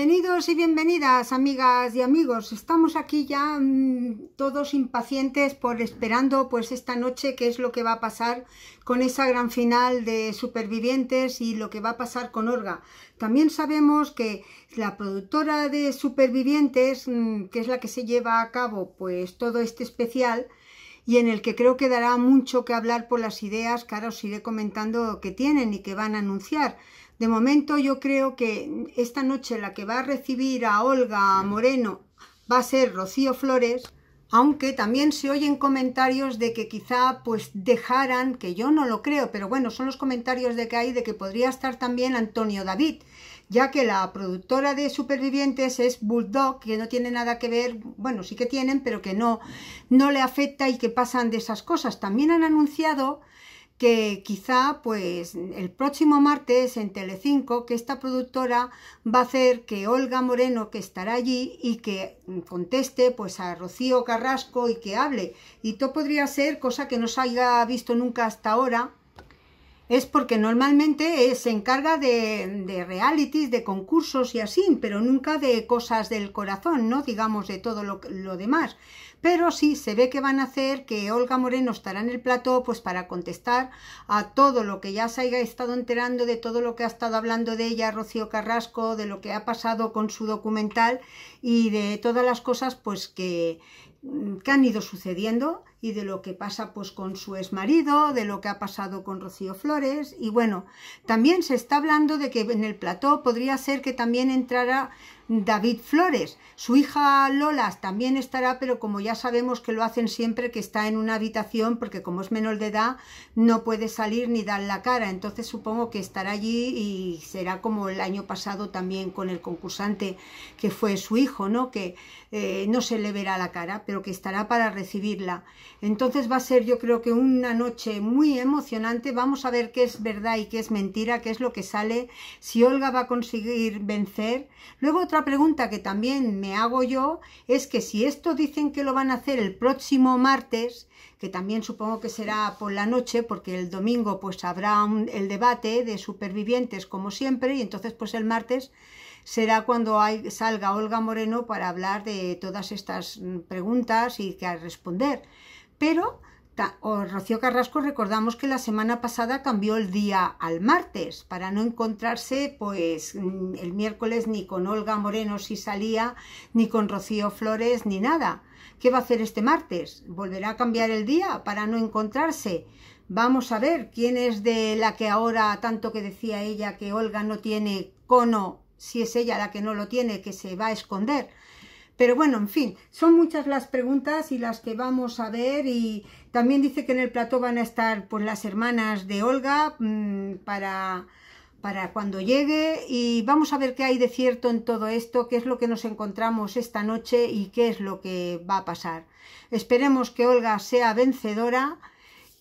Bienvenidos y bienvenidas amigas y amigos, estamos aquí ya mm, todos impacientes por esperando pues esta noche qué es lo que va a pasar con esa gran final de Supervivientes y lo que va a pasar con Orga. También sabemos que la productora de Supervivientes, mm, que es la que se lleva a cabo pues todo este especial, y en el que creo que dará mucho que hablar por las ideas que ahora os iré comentando que tienen y que van a anunciar. De momento yo creo que esta noche la que va a recibir a Olga Moreno va a ser Rocío Flores, aunque también se oyen comentarios de que quizá pues dejaran, que yo no lo creo, pero bueno, son los comentarios de que hay de que podría estar también Antonio David, ya que la productora de Supervivientes es Bulldog, que no tiene nada que ver, bueno, sí que tienen, pero que no, no le afecta y que pasan de esas cosas. También han anunciado que quizá pues el próximo martes en Telecinco que esta productora va a hacer que Olga Moreno que estará allí y que conteste pues a Rocío Carrasco y que hable y todo podría ser cosa que no se haya visto nunca hasta ahora es porque normalmente eh, se encarga de, realities, de concursos y así, pero nunca de cosas del corazón, ¿no? Digamos de todo lo, demás. Pero sí, se ve que van a hacer que Olga Moreno estará en el plató pues para contestar a todo lo que ya se haya estado enterando, de todo lo que ha estado hablando de ella Rocío Carrasco, de lo que ha pasado con su documental y de todas las cosas pues que, mm, que han ido sucediendo y de lo que pasa pues con su marido, de lo que ha pasado con Rocío Flores y bueno, también se está hablando de que en el plató podría ser que también entrara David Flores, su hija Lola también estará, pero como ya sabemos que lo hacen siempre que está en una habitación porque como es menor de edad no puede salir ni dar la cara, entonces supongo que estará allí y será como el año pasado también con el concursante que fue su hijo, ¿no? Que eh, no se le verá la cara, pero que estará para recibirla. Entonces va a ser yo creo que una noche muy emocionante. Vamos a ver qué es verdad y qué es mentira, qué es lo que sale, si Olga va a conseguir vencer. Luego otra pregunta que también me hago yo es que si esto dicen que lo van a hacer el próximo martes, que también supongo que será por la noche, porque el domingo pues habrá el debate de supervivientes como siempre y entonces pues el martes será cuando salga Olga Moreno para hablar de todas estas mm, preguntas y que responder. Pero Rocío Carrasco recordamos que la semana pasada cambió el día al martes para no encontrarse pues mm, el miércoles ni con Olga Moreno si salía, ni con Rocío Flores, ni nada. ¿Qué va a hacer este martes? ¿Volverá a cambiar el día para no encontrarse? Vamos a ver quién es de la que ahora tanto que decía ella que Olga no tiene cono, si es ella la que no lo tiene, que se va a esconder. Pero bueno, en fin, son muchas las preguntas y las que vamos a ver y también dice que en el plató van a estar pues, las hermanas de Olga mm, para, para cuando llegue y vamos a ver qué hay de cierto en todo esto, qué es lo que nos encontramos esta noche y qué es lo que va a pasar. Esperemos que Olga sea vencedora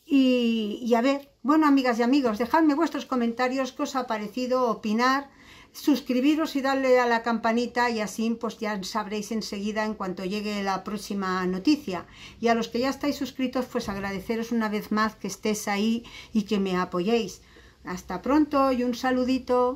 y, y a ver, bueno amigas y amigos, dejadme vuestros comentarios, qué os ha parecido, opinar suscribiros y darle a la campanita y así pues ya sabréis enseguida en cuanto llegue la próxima noticia. Y a los que ya estáis suscritos pues agradeceros una vez más que estéis ahí y que me apoyéis. Hasta pronto y un saludito.